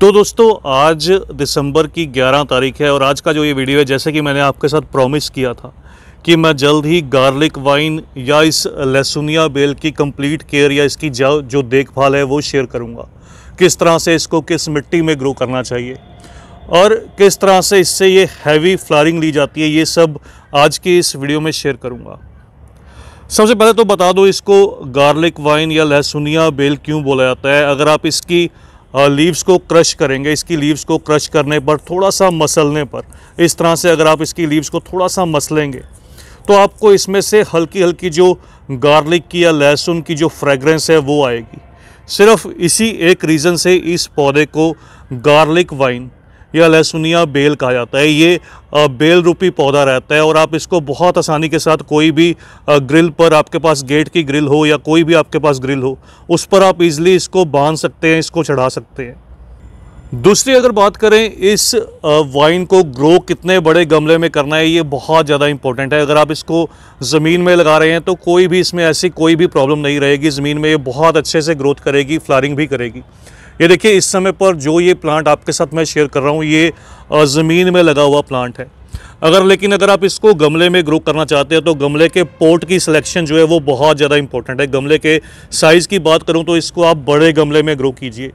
तो दोस्तों आज दिसंबर की 11 तारीख है और आज का जो ये वीडियो है जैसे कि मैंने आपके साथ प्रॉमिस किया था कि मैं जल्द ही गार्लिक वाइन या इस लहसुनिया बेल की कंप्लीट केयर या इसकी जो देखभाल है वो शेयर करूँगा किस तरह से इसको किस मिट्टी में ग्रो करना चाहिए और किस तरह से इससे ये हैवी फ्लारिंग ली जाती है ये सब आज की इस वीडियो में शेयर करूँगा सबसे पहले तो बता दो इसको गार्लिक वाइन या लहसुनिया बेल क्यों बोला जाता है अगर आप इसकी लीव्स को क्रश करेंगे इसकी लीव्स को क्रश करने पर थोड़ा सा मसलने पर इस तरह से अगर आप इसकी लीव्स को थोड़ा सा मसलेंगे तो आपको इसमें से हल्की हल्की जो गार्लिक की या लहसुन की जो फ्रेगरेंस है वो आएगी सिर्फ इसी एक रीज़न से इस पौधे को गार्लिक वाइन या लहसुनिया बेल कहा जाता है ये बेल रूपी पौधा रहता है और आप इसको बहुत आसानी के साथ कोई भी ग्रिल पर आपके पास गेट की ग्रिल हो या कोई भी आपके पास ग्रिल हो उस पर आप इजली इसको बांध सकते हैं इसको चढ़ा सकते हैं दूसरी अगर बात करें इस वाइन को ग्रो कितने बड़े गमले में करना है ये बहुत ज़्यादा इंपॉर्टेंट है अगर आप इसको ज़मीन में लगा रहे हैं तो कोई भी इसमें ऐसी कोई भी प्रॉब्लम नहीं रहेगी ज़मीन में ये बहुत अच्छे से ग्रोथ करेगी फ्लारिंग भी करेगी ये देखिए इस समय पर जो ये प्लांट आपके साथ मैं शेयर कर रहा हूँ ये ज़मीन में लगा हुआ प्लांट है अगर लेकिन अगर आप इसको गमले में ग्रो करना चाहते हैं तो गमले के पोर्ट की सिलेक्शन जो है वो बहुत ज़्यादा इंपॉर्टेंट है गमले के साइज़ की बात करूँ तो इसको आप बड़े गमले में ग्रो कीजिए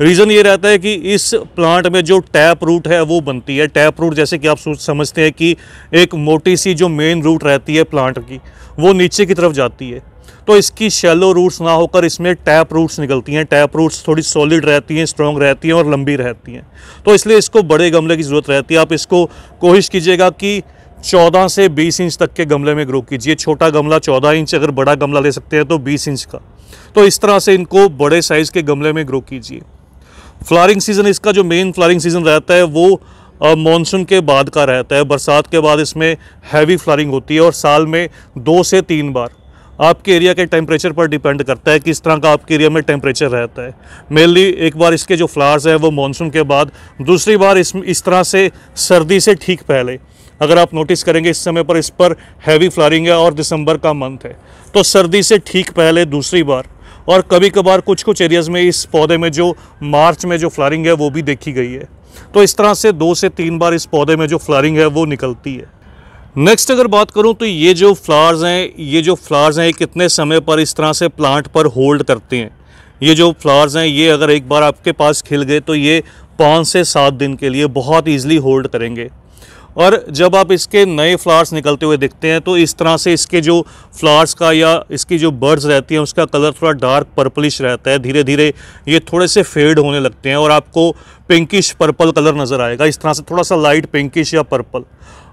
रीज़न ये रहता है कि इस प्लांट में जो टैप रूट है वो बनती है टैप रूट जैसे कि आप सोच समझते हैं कि एक मोटी सी जो मेन रूट रहती है प्लांट की वो नीचे की तरफ जाती है तो इसकी शेलो रूट्स ना होकर इसमें टैप रूट्स निकलती हैं टैप रूट्स थोड़ी सॉलिड रहती हैं स्ट्रॉन्ग रहती हैं और लंबी रहती हैं तो इसलिए इसको बड़े गमले की ज़रूरत रहती है आप इसको कोशिश कीजिएगा कि 14 से 20 इंच तक के गमले में ग्रो कीजिए छोटा गमला 14 इंच अगर बड़ा गमला ले सकते हैं तो 20 इंच का तो इस तरह से इनको बड़े साइज़ के गमले में ग्रो कीजिए फ्लारिंग सीज़न इसका जो मेन फ्लारिंग सीज़न रहता है वो मानसून के बाद का रहता है बरसात के बाद इसमें हैवी फ्लारिंग होती है और साल में दो से तीन बार आपके एरिया के टेम्परेचर पर डिपेंड करता है किस तरह का आपके एरिया में टेम्परेचर रहता है मेनली एक बार इसके जो फ्लावर्स हैं वो मानसून के बाद दूसरी बार इस इस तरह से सर्दी से ठीक पहले अगर आप नोटिस करेंगे इस समय पर इस पर हैवी फ्लारिंग है और दिसंबर का मंथ है तो सर्दी से ठीक पहले दूसरी बार और कभी कभार कुछ कुछ एरियाज़ में इस पौधे में जो मार्च में जो फ्लारिंग है वो भी देखी गई है तो इस तरह से दो से तीन बार इस पौधे में जो फ्लारिंग है वो निकलती है नेक्स्ट अगर बात करूं तो ये जो फ्लावर्स हैं ये जो फ्लावर्स हैं कितने समय पर इस तरह से प्लांट पर होल्ड करते हैं ये जो फ्लावर्स हैं ये अगर एक बार आपके पास खिल गए तो ये पाँच से सात दिन के लिए बहुत ईजिली होल्ड करेंगे और जब आप इसके नए फ्लावर्स निकलते हुए दिखते हैं तो इस तरह से इसके जो फ्लावर्स का या इसकी जो बर्ड्स रहती हैं उसका कलर थोड़ा डार्क पर्पलिश रहता है धीरे धीरे ये थोड़े से फेड होने लगते हैं और आपको पिंकिश पर्पल कलर नज़र आएगा इस तरह से थोड़ा सा लाइट पिंकिश या पर्पल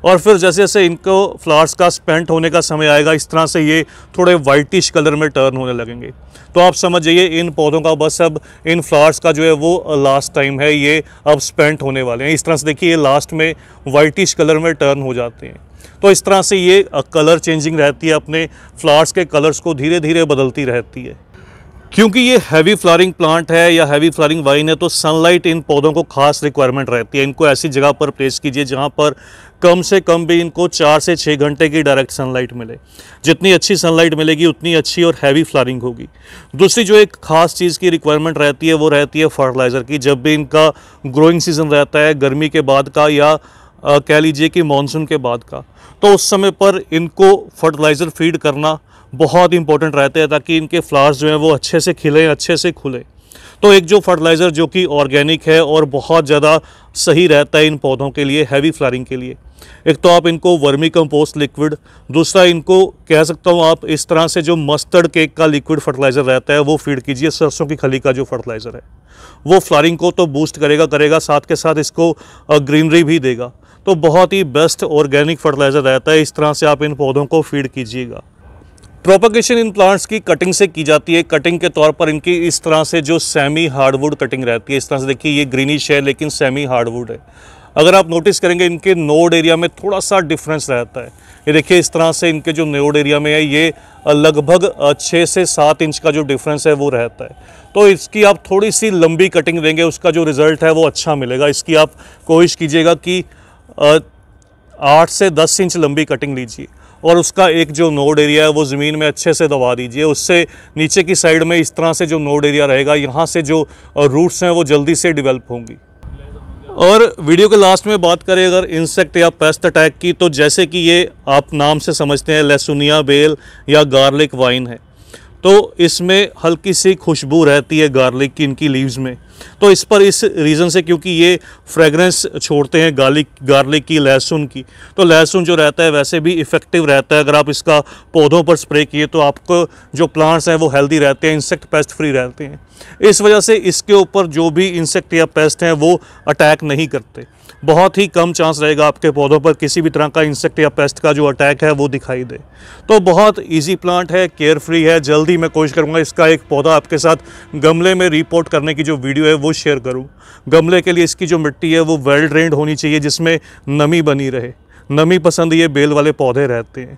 और फिर जैसे जैसे इनको फ्लावर्स का स्पेंट होने का समय आएगा इस तरह से ये थोड़े वाइटिश कलर में टर्न होने लगेंगे तो आप समझ जाइए इन पौधों का बस अब इन फ्लावर्स का जो है वो लास्ट टाइम है ये अब स्पेंट होने वाले हैं इस तरह से देखिए ये लास्ट में वाइटिश कलर में टर्न हो जाते हैं तो इस तरह से ये कलर चेंजिंग रहती है अपने फ्लावर्स के कलर्स को धीरे धीरे बदलती रहती है क्योंकि ये हैवी फ्लारिंग प्लांट है या हैवी फ्लारिंग वाइन है तो सनलाइट इन पौधों को खास रिक्वायरमेंट रहती है इनको ऐसी जगह पर प्लेस कीजिए जहाँ पर कम से कम भी इनको चार से छः घंटे की डायरेक्ट सनलाइट मिले जितनी अच्छी सनलाइट मिलेगी उतनी अच्छी और हैवी फ्लारिंग होगी दूसरी जो एक खास चीज़ की रिक्वायरमेंट रहती है वो रहती है फर्टिलाइज़र की जब भी इनका ग्रोइंग सीज़न रहता है गर्मी के बाद का या कह लीजिए कि मानसून के बाद का तो उस समय पर इनको फर्टिलाइज़र फीड करना बहुत इंपॉर्टेंट रहता है ताकि इनके फ्लावर्स जो हैं वो अच्छे से खिलें अच्छे से खुलें तो एक जो फर्टिलाइज़र जो कि ऑर्गेनिक है और बहुत ज़्यादा सही रहता है इन पौधों के लिए हैवी फ्लारिंग के लिए एक तो आप इनको वर्मी कंपोस्ट लिक्विड दूसरा इनको कह सकता हूँ आप इस तरह से जो मस्टर्ड केक का लिक्विड फर्टिलाइज़र रहता है वो फीड कीजिए सरसों की खली का जो फर्टिलाइज़र है वो फ्लारिंग को तो बूस्ट करेगा करेगा साथ के साथ इसको ग्रीनरी भी देगा तो बहुत ही बेस्ट ऑर्गेनिक फर्टिलाइज़र रहता है इस तरह से आप इन पौधों को फीड कीजिएगा प्रोपोगेशन इन प्लांट्स की कटिंग से की जाती है कटिंग के तौर पर इनकी इस तरह से जो सेमी हार्डवुड कटिंग रहती है इस तरह से देखिए ये ग्रीनिश है लेकिन सेमी हार्डवुड है अगर आप नोटिस करेंगे इनके नोड एरिया में थोड़ा सा डिफरेंस रहता है ये देखिए इस तरह से इनके जो नोड एरिया में है ये लगभग छः से सात इंच का जो डिफरेंस है वो रहता है तो इसकी आप थोड़ी सी लंबी कटिंग देंगे उसका जो रिज़ल्ट है वो अच्छा मिलेगा इसकी आप कोशिश कीजिएगा कि आठ से दस इंच लंबी कटिंग लीजिए और उसका एक जो नोड एरिया है वो ज़मीन में अच्छे से दबा दीजिए उससे नीचे की साइड में इस तरह से जो नोड एरिया रहेगा यहाँ से जो रूट्स हैं वो जल्दी से डिवेल्प होंगी और वीडियो के लास्ट में बात करें अगर इंसेक्ट या पेस्ट अटैक की तो जैसे कि ये आप नाम से समझते हैं लहसुनिया बेल या गार्लिक वाइन है तो इसमें हल्की सी खुशबू रहती है गार्लिक की इनकी लीव्स में तो इस पर इस रीज़न से क्योंकि ये फ्रेगरेंस छोड़ते हैं गार्लिक गार्लिक की लहसुन की तो लहसुन जो रहता है वैसे भी इफ़ेक्टिव रहता है अगर आप इसका पौधों पर स्प्रे किए तो आपको जो प्लांट्स हैं वो हेल्दी रहते हैं इंसेक्ट पेस्ट फ्री रहते हैं इस वजह से इसके ऊपर जो भी इंसेक्ट या पेस्ट हैं वो अटैक नहीं करते बहुत ही कम चांस रहेगा आपके पौधों पर किसी भी तरह का इंसेक्ट या पेस्ट का जो अटैक है वो दिखाई दे तो बहुत ईजी प्लांट है केयर फ्री है जल्दी मैं कोशिश करूँगा इसका एक पौधा आपके साथ गमले में रिपोर्ट करने की जो वीडियो है वो शेयर करूँ गमले के लिए इसकी जो मिट्टी है वो वेल ड्रेंड होनी चाहिए जिसमें नमी बनी रहे नमी पसंद ये बेल वाले पौधे रहते हैं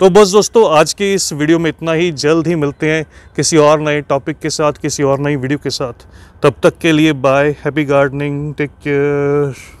तो बस दोस्तों आज की इस वीडियो में इतना ही जल्द ही मिलते हैं किसी और नए टॉपिक के साथ किसी और नई वीडियो के साथ तब तक के लिए bye happy gardening take care